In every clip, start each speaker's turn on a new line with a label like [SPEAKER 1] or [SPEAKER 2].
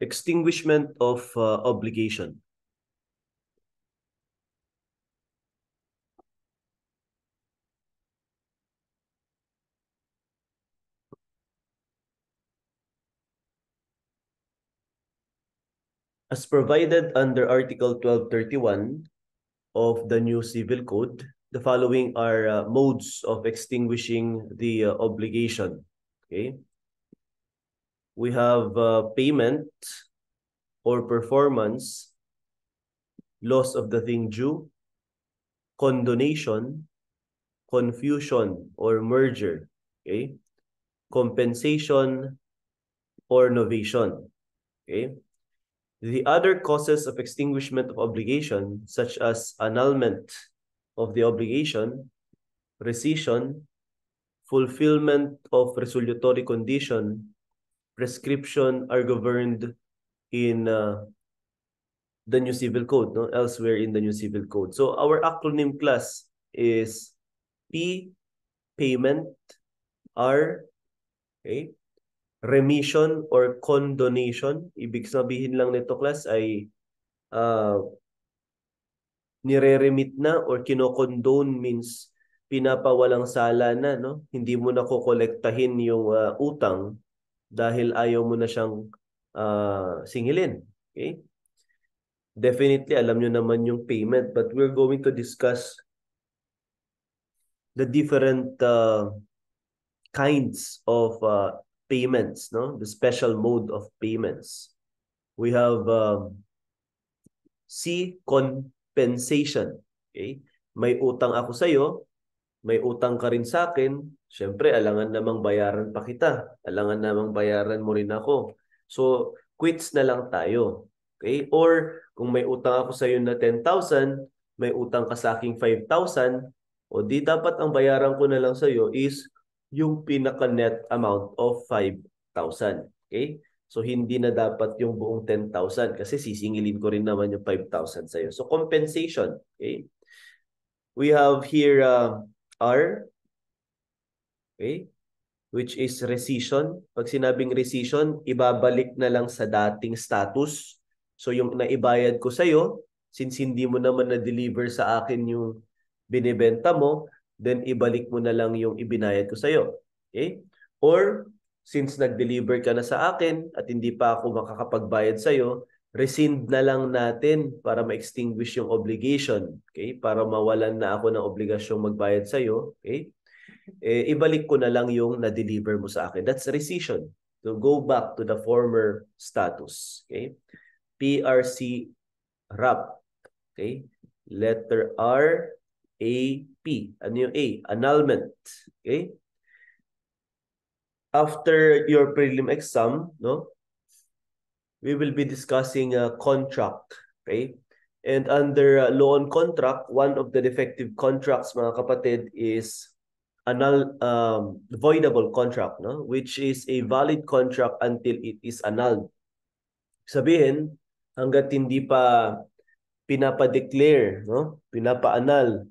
[SPEAKER 1] extinguishment of uh, obligation. As provided under Article 1231 of the new Civil Code, the following are uh, modes of extinguishing the uh, obligation. Okay we have uh, payment or performance, loss of the thing due, condonation, confusion or merger, okay? compensation or novation. Okay? The other causes of extinguishment of obligation, such as annulment of the obligation, rescission, fulfillment of resolutory condition, prescription are governed in uh, the new civil code, no? elsewhere in the new civil code. So our acronym class is P, payment, R, okay? remission or condonation. Ibig sabihin lang nito class ay uh, nire-remit na or kinokondone means pinapawalang sala na. No? Hindi mo na kukolektahin yung uh, utang dahil ayaw mo na siyang uh, singilin. Okay? Definitely, alam nyo naman yung payment but we're going to discuss the different uh, kinds of uh, payments, no? the special mode of payments. We have um, C, compensation. Okay? May utang ako sa'yo, may utang ka rin sa akin, syempre alangan namang bayaran pa kita. Alangan namang bayaran mo rin ako. So, quits na lang tayo. Okay? Or kung may utang ako sa iyo na 10,000, may utang ka sa akin 5,000, o di dapat ang bayaran ko na lang sa iyo is yung pinaka net amount of 5,000. Okay? So hindi na dapat yung buong 10,000 kasi sisingilin ko rin naman yung 5,000 sa iyo. So compensation, okay? We have here uh, are okay which is rescission pag sinabing rescission ibabalik na lang sa dating status so yung naibayad ko sa iyo since hindi mo naman na-deliver sa akin yung binebenta mo then ibalik mo na lang yung ibinayad ko sa iyo okay or since nag-deliver ka na sa akin at hindi pa ako makakapagbayad sa iyo rescind na lang natin para ma-extinguish yung obligation, okay? Para mawalan na ako ng obligasyong magbayad sa iyo, okay? Eh, ibalik ko na lang yung na-deliver mo sa akin. That's rescission. To go back to the former status, okay? PRC RAP, okay? Letter R A P. Ano yung A? Annulment, okay? After your prelim exam, no? we will be discussing a contract. Okay? And under uh, law on contract, one of the defective contracts, mga kapatid, is annul, um, voidable contract, no? which is a valid contract until it is annulled. Sabihin, hanggat hindi pa pinapa-declare, no? pinapa-annul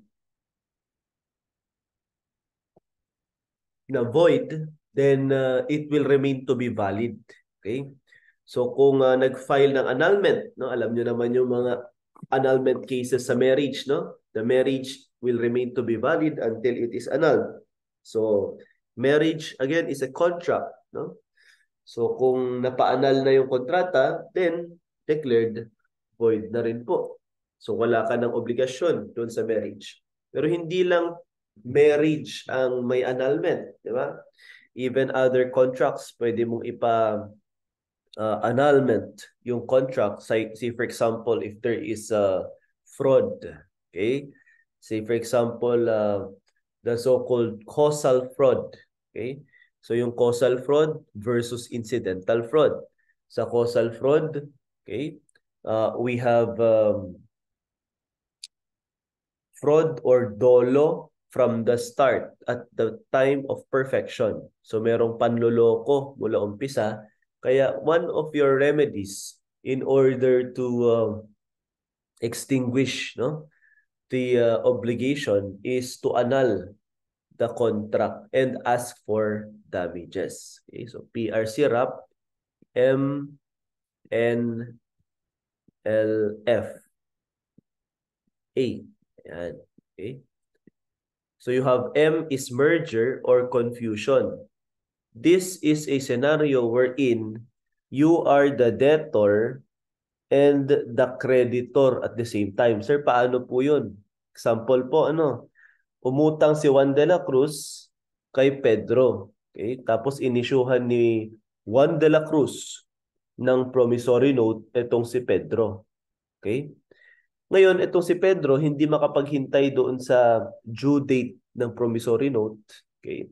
[SPEAKER 1] na void, then uh, it will remain to be valid. Okay? So kung uh, nag-file ng annulment, no, alam niyo naman yung mga annulment cases sa marriage, no? The marriage will remain to be valid until it is annulled. So marriage again is a contract, no? So kung napa-annul na yung kontrata, then declared void na rin po. So wala ka ng obligasyon doon sa marriage. Pero hindi lang marriage ang may annulment, di ba? Even other contracts pwede mong ipa uh, annulment yung contract say, say for example if there is a fraud okay say for example uh, the so-called causal fraud okay so yung causal fraud versus incidental fraud sa causal fraud okay uh, we have um, fraud or dolo from the start at the time of perfection so merong panloloko mula umpisa Kaya one of your remedies in order to uh, extinguish no the uh, obligation is to annul the contract and ask for damages. Okay, so PRC RAP M N L F A. Ayan. Okay. So you have M is merger or confusion. this is a scenario wherein you are the debtor and the creditor at the same time. Sir, paano po yun? Example po, ano? Umutang si Juan de la Cruz kay Pedro. Okay? Tapos inisyuhan ni Juan de la Cruz ng promissory note itong si Pedro. Okay? Ngayon, itong si Pedro hindi makapaghintay doon sa due date ng promissory note. Okay?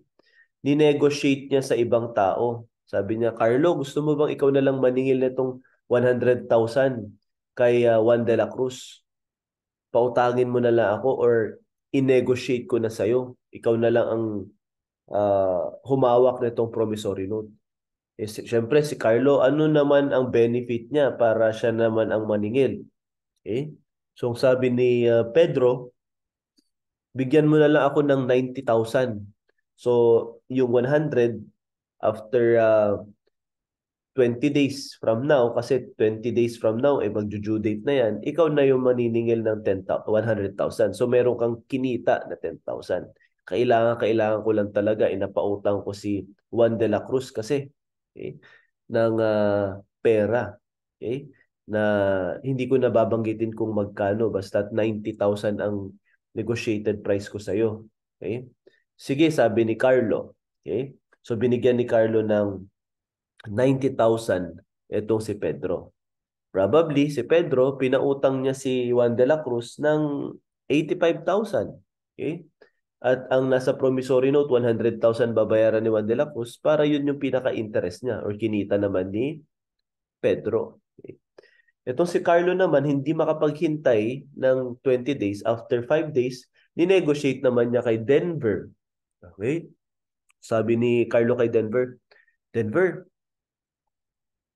[SPEAKER 1] ninegotiate niya sa ibang tao. Sabi niya, Carlo, gusto mo bang ikaw na lang maningil na itong 100,000 kay uh, Juan de la Cruz? Pautangin mo na lang ako or inegotiate ko na sa'yo. Ikaw na lang ang uh, humawak na itong promissory note. Eh, Siyempre, si Carlo, ano naman ang benefit niya para siya naman ang maningil? Okay? Eh, so, ang sabi ni uh, Pedro, bigyan mo na lang ako ng 90,000 So, yung 100, after uh, 20 days from now, kasi 20 days from now, eh, mag-due date na yan, ikaw na yung maniningil ng 100,000. So, meron kang kinita na 10,000. Kailangan, kailangan ko lang talaga, inapautang ko si Juan de la Cruz kasi okay, eh, ng uh, pera. Okay? Eh, na hindi ko nababanggitin kung magkano basta 90,000 ang negotiated price ko sa iyo. Okay? Eh. Sige, sabi ni Carlo. Okay? So binigyan ni Carlo ng 90,000 itong si Pedro. Probably si Pedro, pinautang niya si Juan de la Cruz ng 85,000. Okay? At ang nasa promissory note, 100,000 babayaran ni Juan de la Cruz para yun yung pinaka-interest niya or kinita naman ni Pedro. Okay? Itong si Carlo naman, hindi makapaghintay ng 20 days. After 5 days, ninegotiate naman niya kay Denver Okay? Sabi ni Carlo kay Denver, Denver,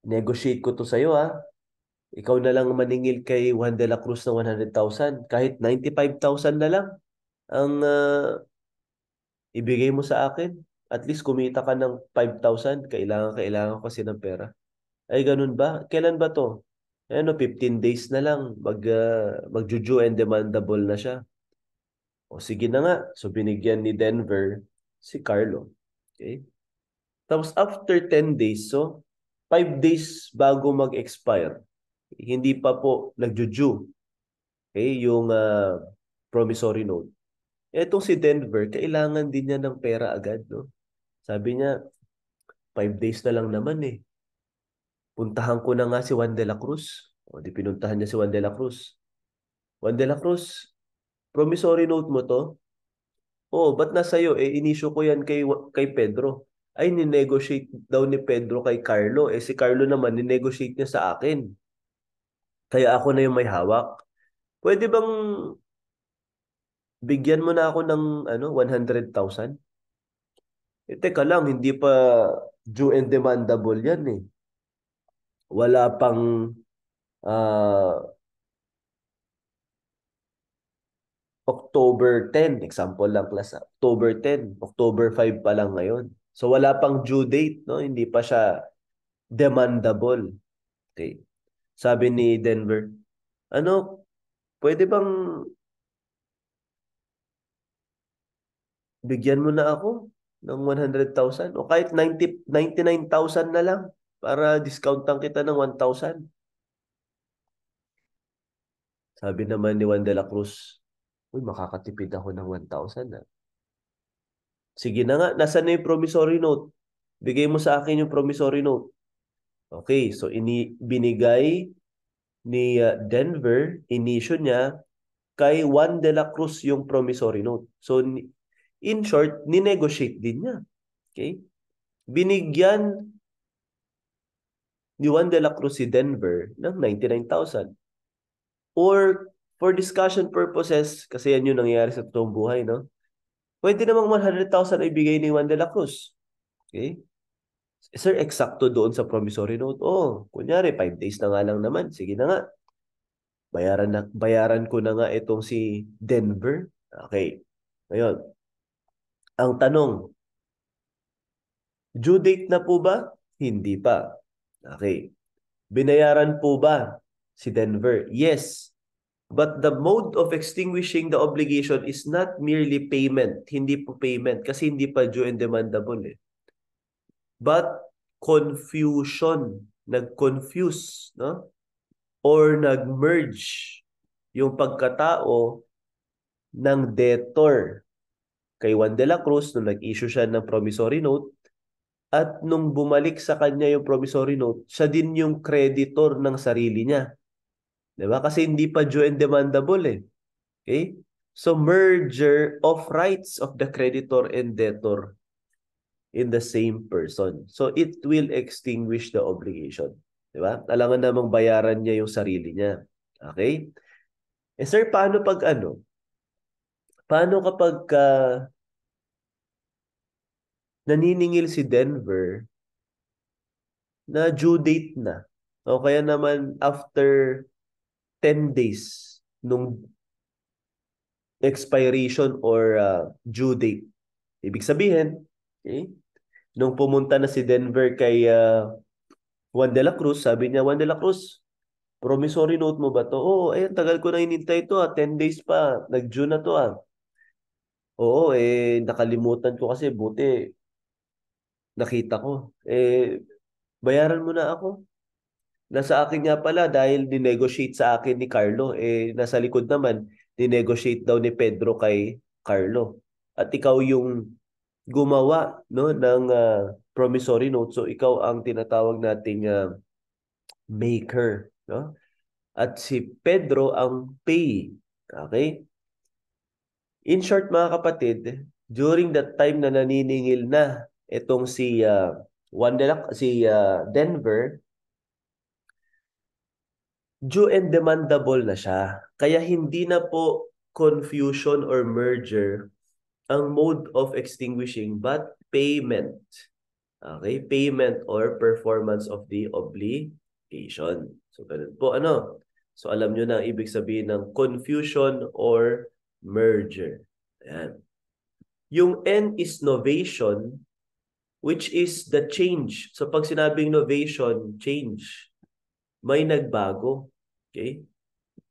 [SPEAKER 1] negotiate ko to sa iyo ha. Ah. Ikaw na lang maningil kay Juan de la Cruz ng 100,000. Kahit 95,000 na lang ang uh, ibigay mo sa akin. At least kumita ka ng 5,000. Kailangan, kailangan kasi ng pera. Ay, ganun ba? Kailan ba to? Ano, 15 days na lang. Mag, uh, ah, mag and demandable na siya. O sige na nga. So binigyan ni Denver si Carlo. Okay? Tapos after 10 days, so 5 days bago mag-expire, hindi pa po nagjuju. Okay, yung uh, promissory note. Etong si Denver, kailangan din niya ng pera agad, no? Sabi niya, 5 days na lang naman eh. Puntahan ko na nga si Juan de la Cruz. O, di pinuntahan niya si Juan de la Cruz. Juan de la Cruz, Promissory note mo to? Oh, ba't nasa iyo? Eh, inisyo ko yan kay, kay Pedro. Ay, ninegotiate daw ni Pedro kay Carlo. Eh, si Carlo naman, ninegotiate niya sa akin. Kaya ako na yung may hawak. Pwede bang bigyan mo na ako ng ano 100,000? Eh, teka lang, hindi pa due and demandable yan eh. Wala pang uh, October 10, example lang class, October 10, October 5 pa lang ngayon. So wala pang due date, no? Hindi pa siya demandable. Okay. Sabi ni Denver, ano, pwede bang bigyan mo na ako ng 100,000 o kahit 90 99,000 na lang para discountan kita ng 1,000. Sabi naman ni Juan de la Cruz, Uy, makakatipid ako ng 1,000 na. Ah. Sige na nga, nasa na yung promissory note? Bigay mo sa akin yung promissory note. Okay, so ini binigay ni ah, Denver, inisyo niya kay Juan de la Cruz yung promissory note. So in short, ni-negotiate din niya. Okay? Binigyan ni Juan de la Cruz si Denver ng 99,000. Or for discussion purposes, kasi yan yung nangyayari sa totoong buhay, no? Pwede namang 100,000 ay bigay ni Juan de la Cruz. Okay? Sir, eksakto doon sa promissory note. Oh, kunyari, 5 days na nga lang naman. Sige na nga. Bayaran, na, bayaran ko na nga itong si Denver. Okay. Ngayon, ang tanong, due date na po ba? Hindi pa. Okay. Binayaran po ba si Denver? Yes. But the mode of extinguishing the obligation is not merely payment, hindi po payment kasi hindi pa due and demandable eh. But confusion, nag-confuse, no? Or nag-merge yung pagkatao ng debtor kay Juan de la Cruz nung nag-issue siya ng promissory note at nung bumalik sa kanya yung promissory note, siya din yung creditor ng sarili niya. 'Di ba? Kasi hindi pa due and demandable eh. Okay? So merger of rights of the creditor and debtor in the same person. So it will extinguish the obligation. 'Di ba? Alangan namang bayaran niya yung sarili niya. Okay? Eh sir, paano pag ano? Paano kapag uh, naniningil si Denver na due date na? O kaya naman after 10 days nung expiration or uh, due date. Ibig sabihin, okay, nung pumunta na si Denver kay uh, Juan de la Cruz, sabi niya, Juan de la Cruz, promissory note mo ba to? Oo, oh, eh, tagal ko na inintay to ah, 10 days pa, nag-due na to ah. Oo, eh, nakalimutan ko kasi buti nakita ko. Eh, bayaran mo na ako. Nasa akin nga pala dahil dinegotiate sa akin ni Carlo, eh nasa likod naman, dinegotiate daw ni Pedro kay Carlo. At ikaw yung gumawa no ng uh, promissory note. So ikaw ang tinatawag nating uh, maker, no? At si Pedro ang pay. Okay? In short mga kapatid, during that time na naniningil na itong si uh, ah, Wanderlust si uh, Denver due and demandable na siya. Kaya hindi na po confusion or merger ang mode of extinguishing but payment. Okay, payment or performance of the obligation. So ganun po ano. So alam niyo na ang ibig sabihin ng confusion or merger. Ayan. Yung N is novation which is the change. So pag sinabing novation, change may nagbago. Okay?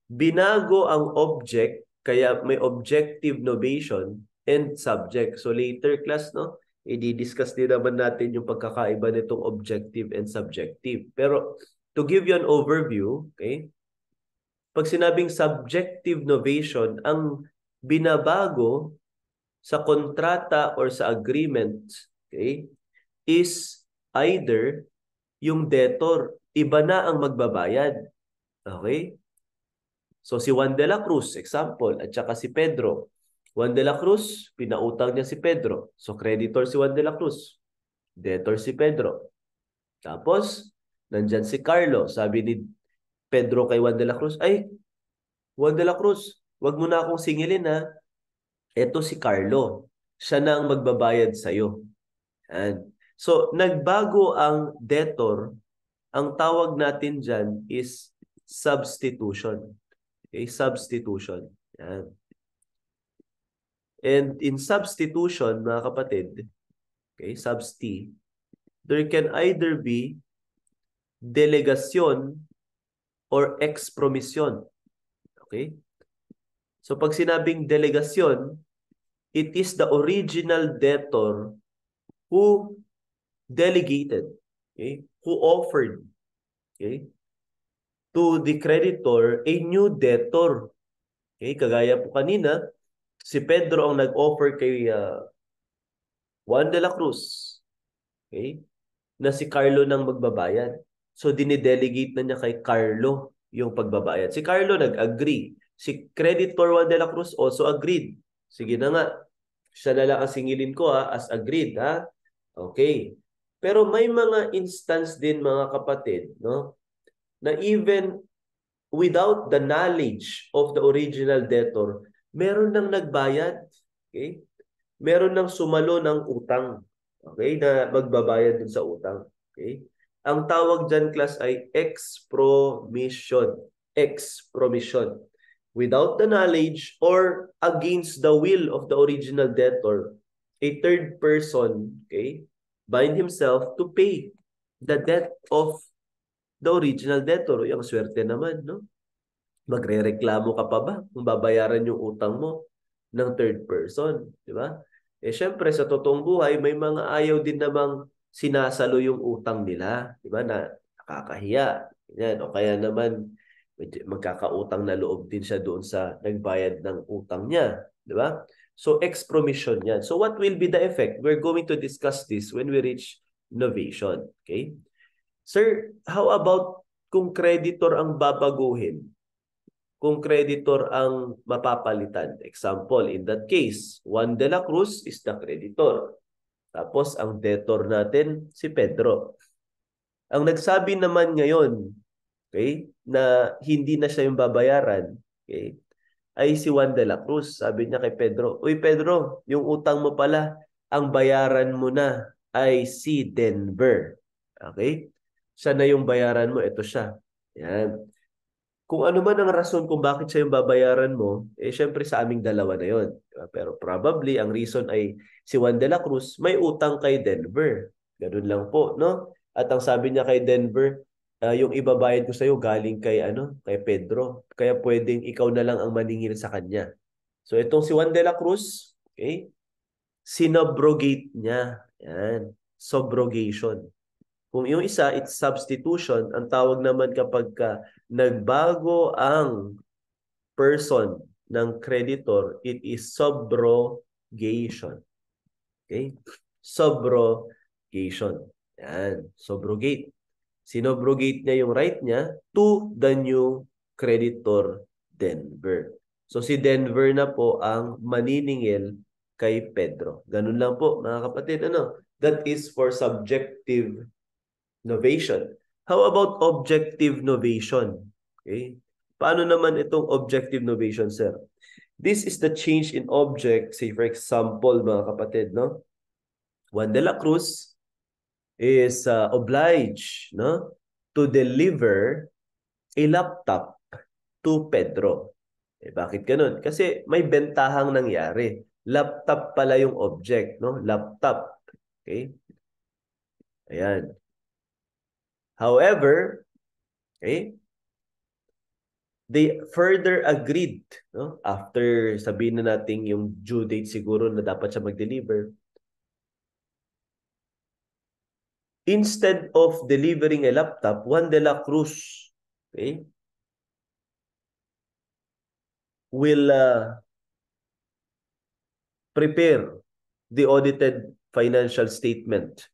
[SPEAKER 1] Binago ang object, kaya may objective novation and subject. So later class, no? i-discuss din naman natin yung pagkakaiba nitong objective and subjective. Pero to give you an overview, okay? Pag sinabing subjective novation, ang binabago sa kontrata or sa agreement, okay, is either yung debtor. Iba na ang magbabayad. Okay? So si Juan de la Cruz, example, at saka si Pedro. Juan de la Cruz, pinautang niya si Pedro. So creditor si Juan de la Cruz. Debtor si Pedro. Tapos, nandyan si Carlo. Sabi ni Pedro kay Juan de la Cruz, ay, Juan de la Cruz, wag mo na akong singilin na. Ito si Carlo. Siya na ang magbabayad sa'yo. And So, nagbago ang debtor. Ang tawag natin dyan is substitution. Okay, substitution. Yan. And in substitution, mga kapatid, okay, substi, there can either be delegasyon or expromisyon. Okay? So pag sinabing delegasyon, it is the original debtor who delegated, okay, who offered, okay, to the creditor a new debtor. Okay, kagaya po kanina, si Pedro ang nag-offer kay uh, Juan de la Cruz, okay, na si Carlo nang magbabayad. So, dinidelegate na niya kay Carlo yung pagbabayad. Si Carlo nag-agree. Si creditor Juan de la Cruz also agreed. Sige na nga. Siya na lang ang singilin ko ha, as agreed ha. Okay. Pero may mga instance din mga kapatid, no? Na even without the knowledge of the original debtor, meron nang nagbayad, okay? Meron nang sumalo ng utang, okay? Na magbabayad dun sa utang, okay? Ang tawag diyan class ay ex promission, ex promission. Without the knowledge or against the will of the original debtor, a third person, okay? bind himself to pay the debt of the original debtor. Yung swerte naman, no? Magrereklamo ka pa ba kung babayaran yung utang mo ng third person, di ba? Eh syempre sa totoong buhay may mga ayaw din namang sinasalo yung utang nila, di ba? Na nakakahiya. Yan. O kaya naman magkakautang na loob din siya doon sa nagbayad ng utang niya, di ba? So ex-promission yan. So what will be the effect? We're going to discuss this when we reach novation. Okay? Sir, how about kung creditor ang babaguhin? Kung creditor ang mapapalitan? Example, in that case, Juan de la Cruz is the creditor. Tapos ang debtor natin, si Pedro. Ang nagsabi naman ngayon, okay, na hindi na siya yung babayaran, okay, ay si Juan de la Cruz. Sabi niya kay Pedro, Uy Pedro, yung utang mo pala, ang bayaran mo na ay si Denver. Okay? Siya na yung bayaran mo, ito siya. Yan. Kung ano man ang rason kung bakit siya yung babayaran mo, eh syempre sa aming dalawa na yon. Pero probably ang reason ay si Juan de la Cruz may utang kay Denver. Ganun lang po, no? At ang sabi niya kay Denver, uh, yung ibabayad ko sa iyo galing kay ano kay Pedro. Kaya pwedeng ikaw na lang ang maningil sa kanya. So itong si Juan de la Cruz, okay? Sinobrogate niya. Yan. Subrogation. Kung yung isa, it's substitution. Ang tawag naman kapag ka nagbago ang person ng creditor, it is subrogation. Okay? Subrogation. Yan. Subrogate sinobrogate niya yung right niya to the new creditor, Denver. So si Denver na po ang maniningil kay Pedro. Ganun lang po mga kapatid. Ano? That is for subjective novation. How about objective novation? Okay. Paano naman itong objective novation, sir? This is the change in object, say for example, mga kapatid, no? Juan de la Cruz is uh, obliged no, to deliver a laptop to Pedro. Eh, bakit ganun? Kasi may bentahang nangyari. Laptop pala yung object, no? Laptop. Okay? Ayan. However, okay? They further agreed, no? After sabihin na natin yung due date siguro na dapat siya mag-deliver Instead of delivering a laptop, Juan de la Cruz okay, will uh, prepare the audited financial statement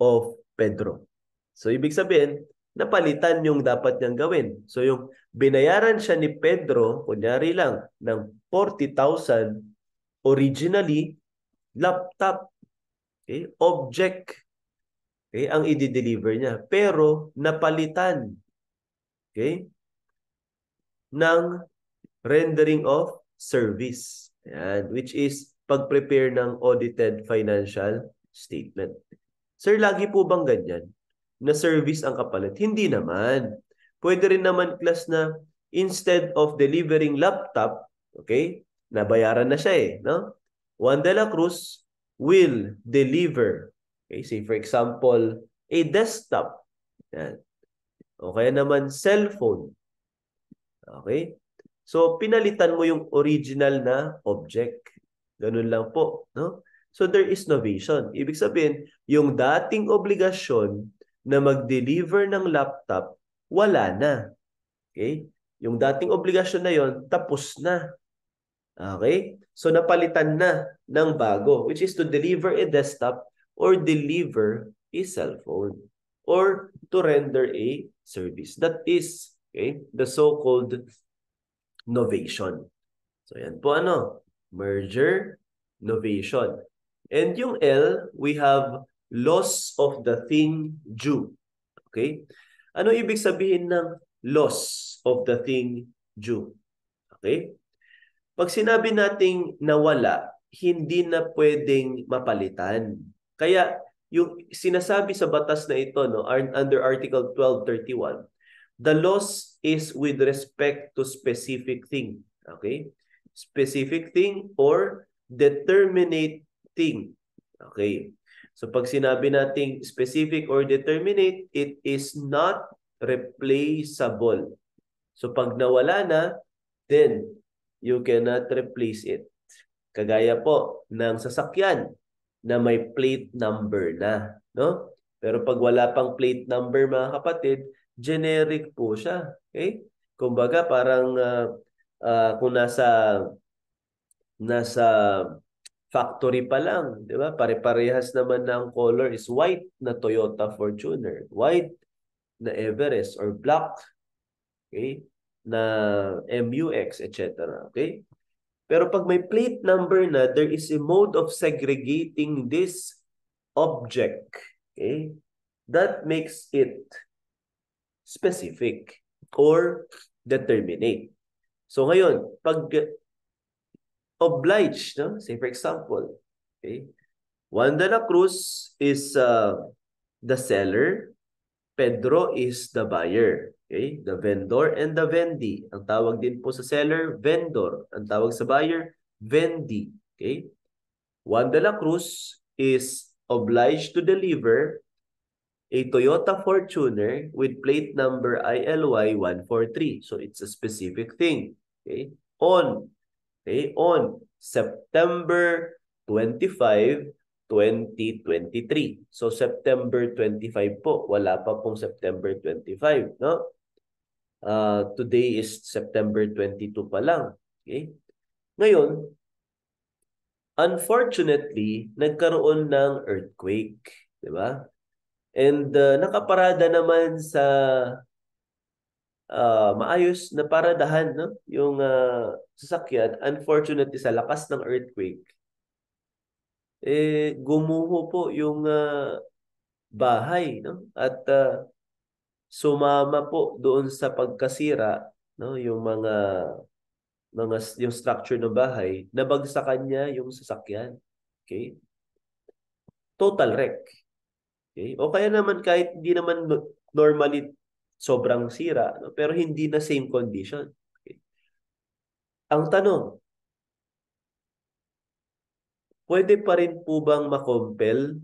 [SPEAKER 1] of Pedro. So, ibig sabihin, napalitan yung dapat niyang gawin. So, yung binayaran siya ni Pedro, kunyari lang, ng 40,000 originally laptop. Okay? Object okay, ang i-deliver niya. Pero napalitan okay, ng rendering of service, Ayan, which is pag-prepare ng audited financial statement. Sir, lagi po bang ganyan? Na service ang kapalit? Hindi naman. Pwede rin naman class na instead of delivering laptop, okay, nabayaran na siya eh, no? Juan de la Cruz will deliver Okay, say for example, a desktop. Yan. O kaya naman cellphone. Okay? So pinalitan mo yung original na object. Ganun lang po, no? So there is novation. Ibig sabihin, yung dating obligasyon na mag-deliver ng laptop, wala na. Okay? Yung dating obligasyon na yon tapos na. Okay? So napalitan na ng bago, which is to deliver a desktop or deliver a cell phone or to render a service. That is okay, the so-called novation. So yan po ano, merger, novation. And yung L, we have loss of the thing due. Okay? Ano ibig sabihin ng loss of the thing due? Okay? Pag sinabi nating nawala, hindi na pwedeng mapalitan. Kaya yung sinasabi sa batas na ito no under Article 1231, the loss is with respect to specific thing, okay? Specific thing or determinate thing. Okay. So pag sinabi nating specific or determinate, it is not replaceable. So pag nawala na, then you cannot replace it. Kagaya po ng sasakyan na may plate number na, no? Pero pag wala pang plate number mga kapatid, generic po siya. Okay? Kumbaga parang uh, uh, kung nasa nasa factory pa lang, 'di ba? Pare-parehas naman ng color is white na Toyota Fortuner, white na Everest or black, okay? na MUX, etc. Okay? Pero pag may plate number na, there is a mode of segregating this object. Okay? That makes it specific or determinate. So ngayon, pag obliged, no? say for example, okay? Wanda la Cruz is uh, the seller, Pedro is the buyer. Okay? The vendor and the vendee. Ang tawag din po sa seller, vendor. Ang tawag sa buyer, vendee. Okay? Juan de la Cruz is obliged to deliver a Toyota Fortuner with plate number ILY 143. So it's a specific thing. Okay? On. Okay? On September 25, 2023. So September 25 po, wala pa pong September 25, no? Uh, today is September 22 pa lang. Okay? Ngayon, unfortunately, nagkaroon ng earthquake. Di ba? And uh, nakaparada naman sa uh, maayos na paradahan no? yung uh, sasakyan. Unfortunately, sa lakas ng earthquake, eh, gumuho po yung uh, bahay. No? At uh, sumama po doon sa pagkasira, no, yung mga mga yung structure ng bahay, nabagsakan niya yung sasakyan. Okay? Total wreck. Okay? O kaya naman kahit hindi naman normally sobrang sira, no? pero hindi na same condition. Okay? Ang tanong, pwede pa rin po bang makompel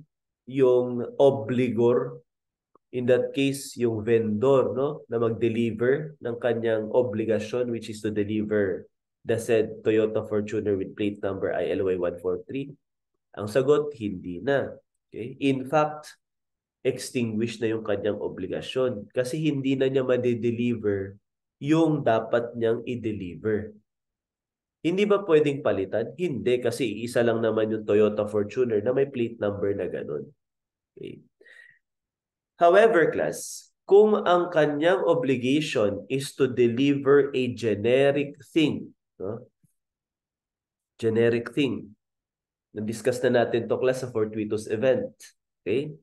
[SPEAKER 1] yung obligor in that case yung vendor no na mag-deliver ng kanyang obligation which is to deliver the said Toyota Fortuner with plate number ILY 143 ang sagot hindi na okay in fact extinguish na yung kanyang obligasyon kasi hindi na niya ma-deliver yung dapat niyang i-deliver hindi ba pwedeng palitan? Hindi kasi isa lang naman yung Toyota Fortuner na may plate number na ganun. Okay. However, class, kung ang kanyang obligation is to deliver a generic thing, no? generic thing, na-discuss na natin to class sa fortuitous event. Okay?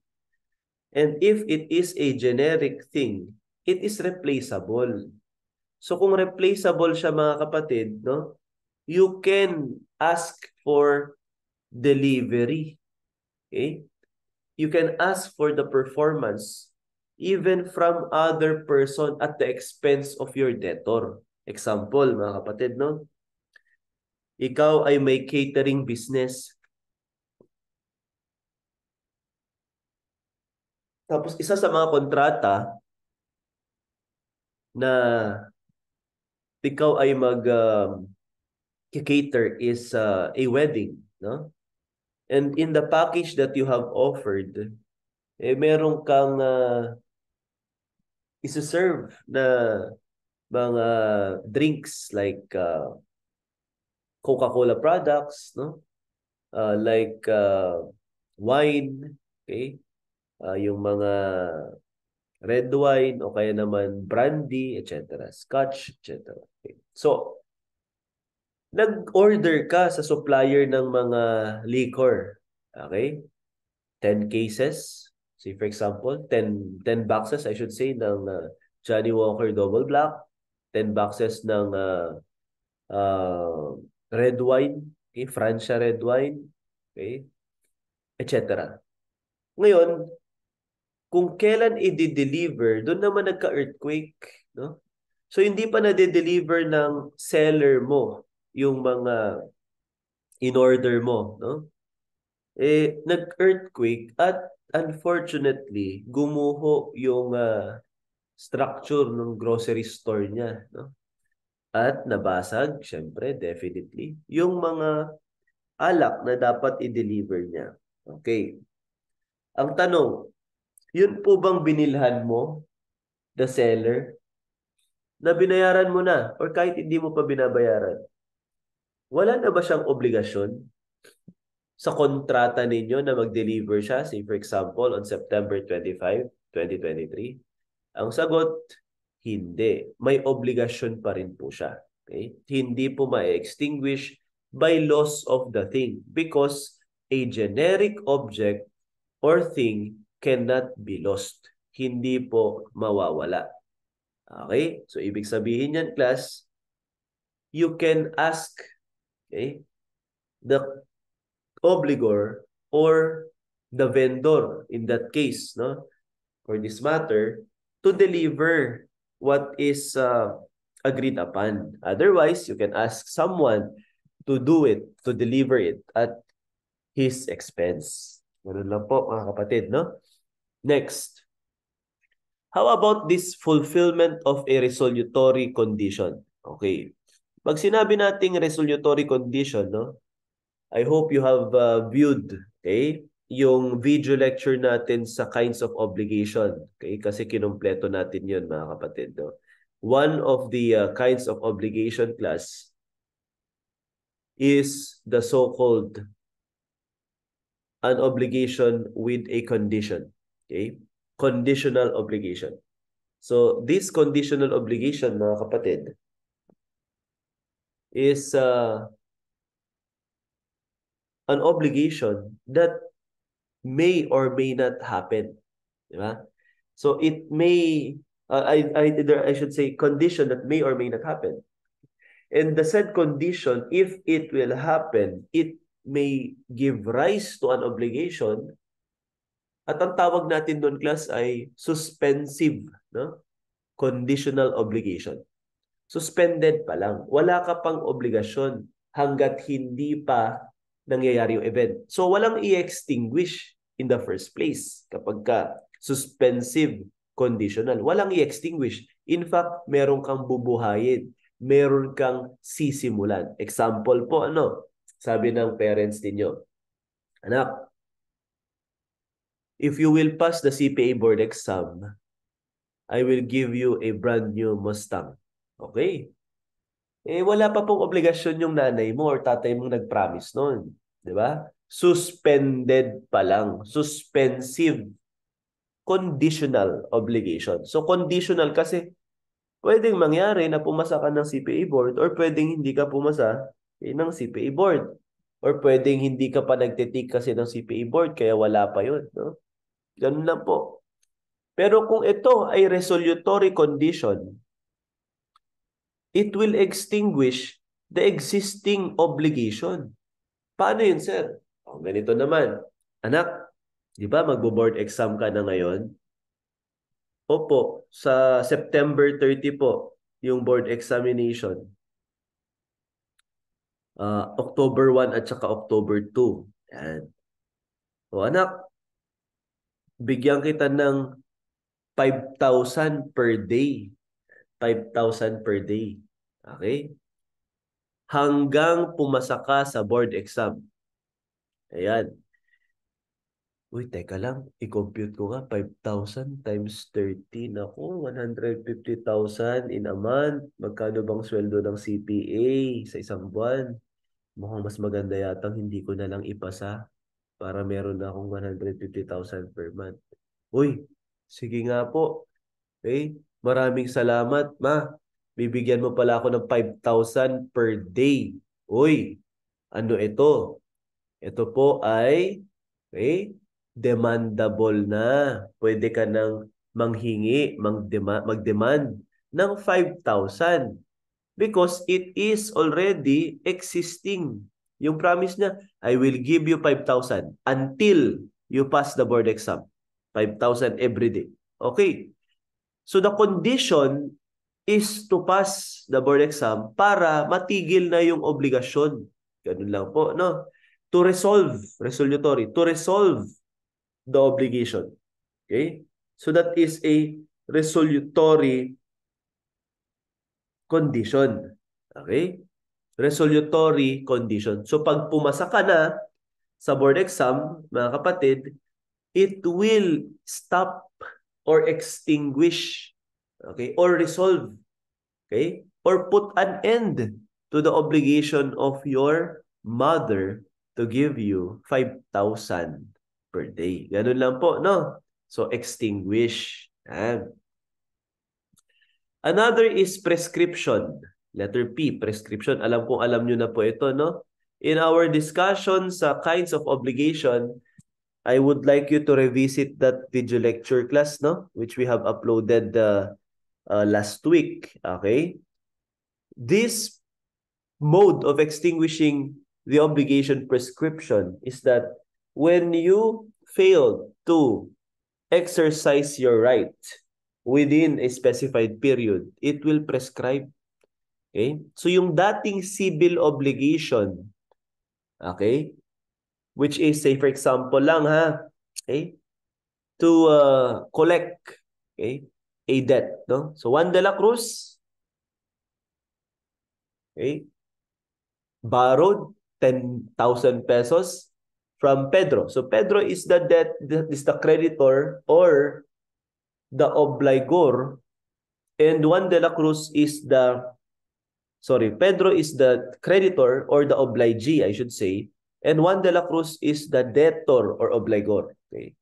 [SPEAKER 1] And if it is a generic thing, it is replaceable. So kung replaceable siya mga kapatid, no? You can ask for delivery. Okay? you can ask for the performance even from other person at the expense of your debtor. Example, mga kapatid, no? Ikaw ay may catering business. Tapos isa sa mga kontrata na ikaw ay mag um, cater is uh, a wedding, no? And in the package that you have offered, eh, meron kang uh, ah, isa-serve na mga drinks like uh, Coca-Cola products, no? Uh, like uh, wine, okay? Uh, yung mga red wine o kaya naman brandy, etc. Scotch, etc. Okay. So, nag-order ka sa supplier ng mga liquor. Okay? 10 cases. Say for example, 10, 10 boxes I should say ng uh, Johnny Walker Double Black, 10 boxes ng uh, uh, red wine, okay, Francia red wine, okay, etc. Ngayon, kung kailan i-deliver, doon naman nagka-earthquake, no? So hindi pa na-deliver ng seller mo yung mga in-order mo, no? Eh, nag-earthquake at unfortunately, gumuho yung uh, structure ng grocery store niya, no? At nabasag, syempre, definitely, yung mga alak na dapat i-deliver niya. Okay. Ang tanong, yun po bang binilhan mo, the seller, na binayaran mo na or kahit hindi mo pa binabayaran? wala na ba siyang obligasyon sa kontrata ninyo na mag-deliver siya, say for example, on September 25, 2023? Ang sagot, hindi. May obligasyon pa rin po siya. Okay? Hindi po ma-extinguish by loss of the thing because a generic object or thing cannot be lost. Hindi po mawawala. Okay? So, ibig sabihin yan, class, you can ask Okay? The obligor or the vendor in that case, no? For this matter, to deliver what is uh, agreed upon. Otherwise, you can ask someone to do it, to deliver it at his expense. Ganun lang po mga kapatid, no? Next. How about this fulfillment of a resolutory condition? Okay, pag sinabi nating resolutory condition, no? I hope you have uh, viewed, okay? Yung video lecture natin sa kinds of obligation, okay? Kasi kinumpleto natin 'yon, mga kapatid, no? One of the uh, kinds of obligation class is the so-called an obligation with a condition, okay? Conditional obligation. So, this conditional obligation, mga kapatid, is uh, an obligation that may or may not happen. Di ba? So it may, uh, I, I, I should say, condition that may or may not happen. And the said condition, if it will happen, it may give rise to an obligation. At ang tawag natin doon, class, ay suspensive no? conditional obligation. Suspended pa lang. Wala ka pang obligasyon hanggat hindi pa nangyayari yung event. So walang i-extinguish in the first place kapag ka suspensive conditional. Walang i-extinguish. In fact, meron kang bubuhayin. Meron kang sisimulan. Example po, ano? Sabi ng parents ninyo, Anak, if you will pass the CPA board exam, I will give you a brand new Mustang. Okay. Eh, wala pa pong obligasyon yung nanay mo or tatay mo nag-promise noon. Di ba? Suspended pa lang. Suspensive. Conditional obligation. So, conditional kasi pwedeng mangyari na pumasa ka ng CPA board or pwedeng hindi ka pumasa eh, ng CPA board. Or pwedeng hindi ka pa nagtitik kasi ng CPA board kaya wala pa yun. No? Ganun lang po. Pero kung ito ay resolutory condition, it will extinguish the existing obligation. Paano yun, sir? Oh, ganito naman. Anak, di ba magbo-board exam ka na ngayon? Opo, sa September 30 po, yung board examination. Uh, October 1 at saka October 2. Yan. O anak, bigyan kita ng 5,000 per day. 5,000 per day. Okay? Hanggang pumasa ka sa board exam. Ayan. Uy, teka lang. I-compute ko nga. 5,000 times 13. Ako, 150,000 in a month. Magkano bang sweldo ng CPA sa isang buwan? Mukhang mas maganda yata hindi ko na lang ipasa para meron na akong 150,000 per month. Uy, sige nga po. Okay? Maraming salamat, ma bibigyan mo pala ako ng 5,000 per day. Uy, ano ito? Ito po ay okay, demandable na. Pwede ka nang manghingi, mag-demand ng 5,000 because it is already existing. Yung promise niya, I will give you 5,000 until you pass the board exam. 5,000 every day. Okay. So the condition is to pass the board exam para matigil na yung obligasyon. Ganun lang po, no? To resolve, resolutory, to resolve the obligation. Okay? So that is a resolutory condition. Okay? Resolutory condition. So pag pumasa ka na sa board exam, mga kapatid, it will stop or extinguish Okay? Or resolve. Okay? Or put an end to the obligation of your mother to give you 5,000 per day. Ganun lang po, no? So, extinguish. Yan. Another is prescription. Letter P, prescription. Alam kong alam nyo na po ito, no? In our discussion sa kinds of obligation, I would like you to revisit that video lecture class, no? Which we have uploaded the uh, Uh, last week. Okay? This mode of extinguishing the obligation prescription is that when you fail to exercise your right within a specified period, it will prescribe. Okay? So yung dating civil obligation, okay, which is, say for example lang ha, okay, to uh, collect, okay, a debt. No? So Juan de la Cruz okay, borrowed 10,000 pesos from Pedro. So Pedro is the debt, is the creditor or the obligor and Juan de la Cruz is the sorry, Pedro is the creditor or the obligee, I should say, and Juan de la Cruz is the debtor or obligor. Okay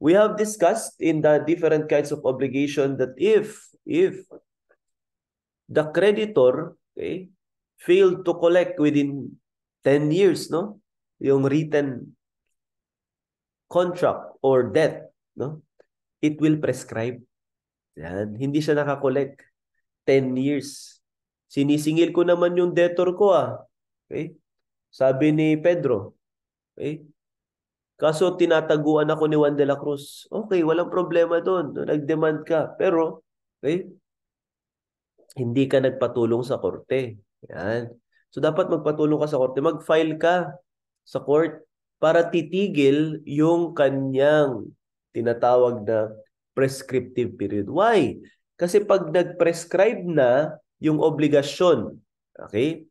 [SPEAKER 1] we have discussed in the different kinds of obligation that if if the creditor okay, failed to collect within 10 years no yung written contract or debt no it will prescribe yan hindi siya nakakolekt 10 years sinisingil ko naman yung debtor ko ah okay sabi ni Pedro okay Kaso tinataguan ako ni Juan de la Cruz. Okay, walang problema doon. Nag-demand ka. Pero, okay, hindi ka nagpatulong sa korte. Yan. So, dapat magpatulong ka sa korte. Mag-file ka sa court para titigil yung kanyang tinatawag na prescriptive period. Why? Kasi pag nag-prescribe na yung obligasyon, okay,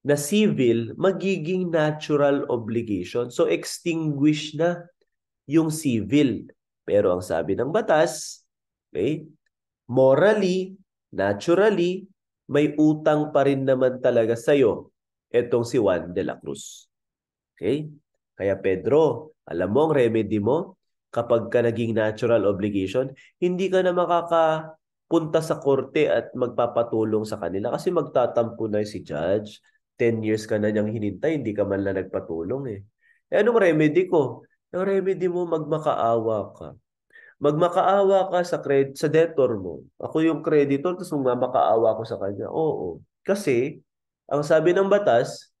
[SPEAKER 1] na civil, magiging natural obligation. So extinguish na yung civil. Pero ang sabi ng batas, okay, morally, naturally, may utang pa rin naman talaga sa sa'yo etong si Juan de la Cruz. Okay? Kaya Pedro, alam mo ang remedy mo? Kapag ka naging natural obligation, hindi ka na makakapunta sa korte at magpapatulong sa kanila kasi magtatampo na si judge, 10 years ka na niyang hinintay, hindi ka man lang nagpatulong eh. Eh anong remedy ko? Ang remedy mo, magmakaawa ka. Magmakaawa ka sa, cred- sa debtor mo. Ako yung creditor, tapos magmakaawa ko sa kanya. Oo. Kasi, ang sabi ng batas,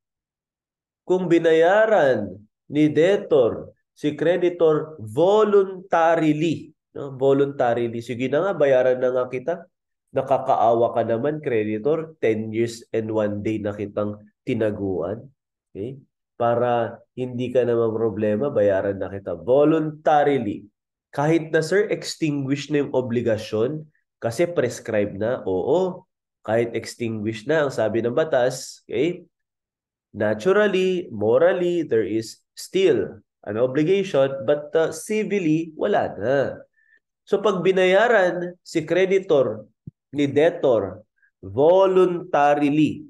[SPEAKER 1] kung binayaran ni debtor si creditor voluntarily, no? voluntarily, sige na nga, bayaran na nga kita nakakaawa ka naman, creditor, 10 years and 1 day na kitang tinaguan. Okay? Para hindi ka naman problema, bayaran na kita voluntarily. Kahit na, sir, extinguish na yung obligasyon, kasi prescribe na, oo. Kahit extinguish na, ang sabi ng batas, okay? Naturally, morally, there is still an obligation, but uh, civilly, wala na. So pag binayaran si creditor ni debtor voluntarily.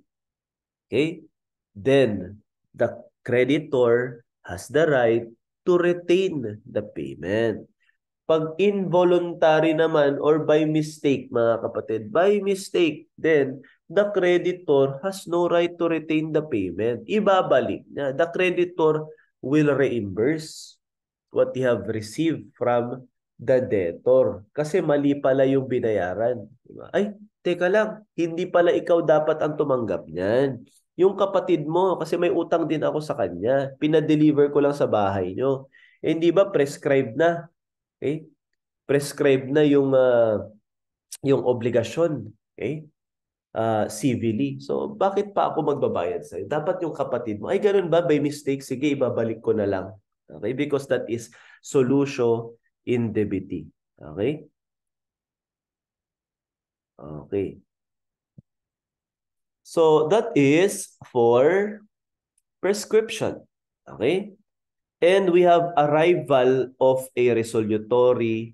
[SPEAKER 1] Okay? Then, the creditor has the right to retain the payment. Pag involuntary naman or by mistake, mga kapatid, by mistake, then the creditor has no right to retain the payment. Ibabalik niya. The creditor will reimburse what you have received from the debtor. Kasi mali pala yung binayaran. Ay, teka lang, hindi pala ikaw dapat ang tumanggap niyan. Yung kapatid mo, kasi may utang din ako sa kanya. Pinadeliver ko lang sa bahay nyo. Eh, hindi ba prescribed na? Okay? Eh, prescribed na yung uh, yung obligasyon. Okay? Uh, eh, ah, civilly. So, bakit pa ako magbabayad sa'yo? Dapat yung kapatid mo. Ay, ganun ba? By mistake? Sige, ibabalik ko na lang. Okay? Because that is solusyo indebity. Okay? Okay. So that is for prescription. Okay? And we have arrival of a resolutory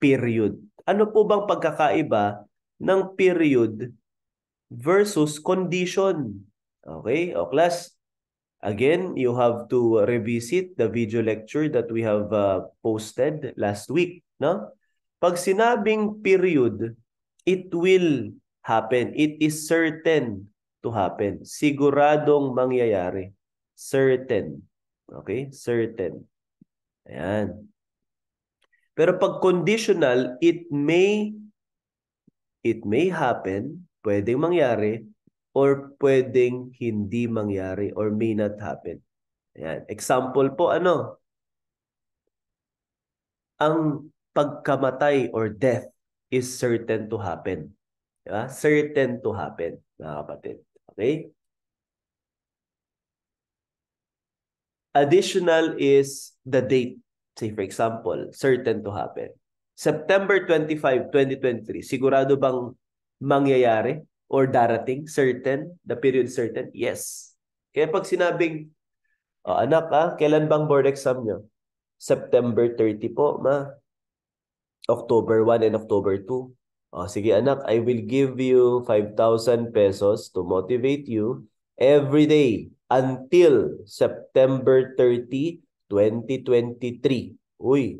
[SPEAKER 1] period. Ano po bang pagkakaiba ng period versus condition? Okay? O class, Again, you have to revisit the video lecture that we have uh, posted last week. No? Pag sinabing period, it will happen. It is certain to happen. Siguradong mangyayari. Certain. Okay? Certain. Ayan. Pero pag conditional, it may it may happen, pwedeng mangyari, or pwedeng hindi mangyari or may not happen. Ayan. Example po, ano? Ang pagkamatay or death is certain to happen. Diba? Certain to happen, mga kapatid. Okay? Additional is the date. Say for example, certain to happen. September 25, 2023, sigurado bang mangyayari? or darating? Certain? The period certain? Yes. Kaya pag sinabing, oh, anak ah, kailan bang board exam niyo September 30 po, ma. October 1 and October 2. Oh, sige anak, I will give you 5,000 pesos to motivate you every day until September 30, 2023. Uy,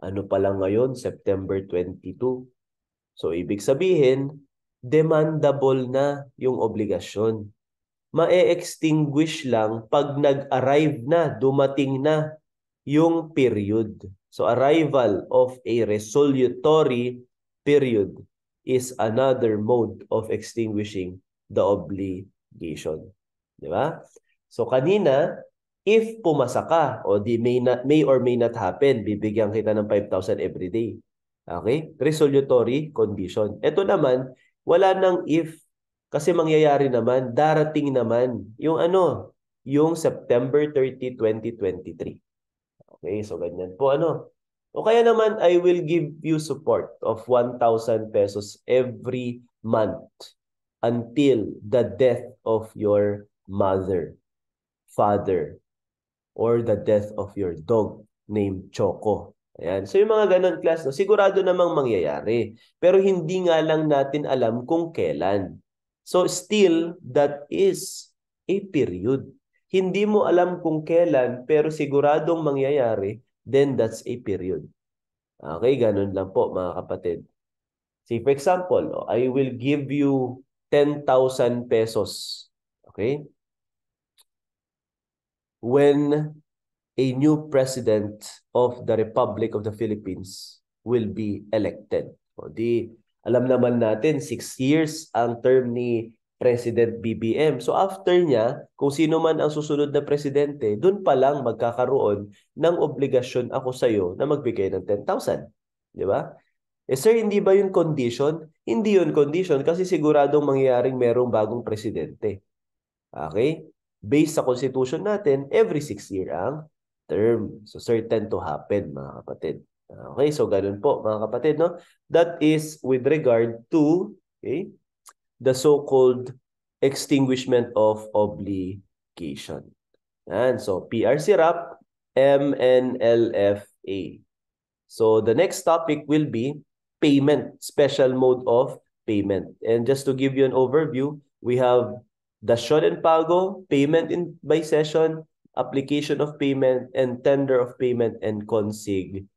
[SPEAKER 1] ano pa lang ngayon, September 22. So, ibig sabihin, demandable na yung obligasyon. ma extinguish lang pag nag-arrive na, dumating na yung period. So arrival of a resolutory period is another mode of extinguishing the obligation. Di ba? So kanina, if pumasa ka, o di may, not, may or may not happen, bibigyan kita ng 5,000 every day. Okay? Resolutory condition. Ito naman, wala nang if. Kasi mangyayari naman, darating naman yung ano, yung September 30, 2023. Okay, so ganyan po ano. O kaya naman, I will give you support of 1,000 pesos every month until the death of your mother, father, or the death of your dog named Choco. Ayan. So yung mga ganon class, no, sigurado namang mangyayari. Pero hindi nga lang natin alam kung kailan. So still, that is a period. Hindi mo alam kung kailan, pero siguradong mangyayari, then that's a period. Okay, ganun lang po mga kapatid. See, for example, oh, I will give you 10,000 pesos. Okay? When a new president of the Republic of the Philippines will be elected. O di, alam naman natin, six years ang term ni President BBM. So after niya, kung sino man ang susunod na presidente, dun pa lang magkakaroon ng obligasyon ako sa iyo na magbigay ng 10,000. Di ba? Eh sir, hindi ba yun condition? Hindi yun condition kasi siguradong mangyayaring merong bagong presidente. Okay? Based sa constitution natin, every six year ang term. So certain to happen, mga kapatid. Ah, okay, so ganun po, mga kapatid. No? That is with regard to okay, the so-called extinguishment of obligation. And so PRC RAP, MNLFA. So the next topic will be payment, special mode of payment. And just to give you an overview, we have the Dasyon and Pago, payment in by session, application of payment, and tender of payment and consignation.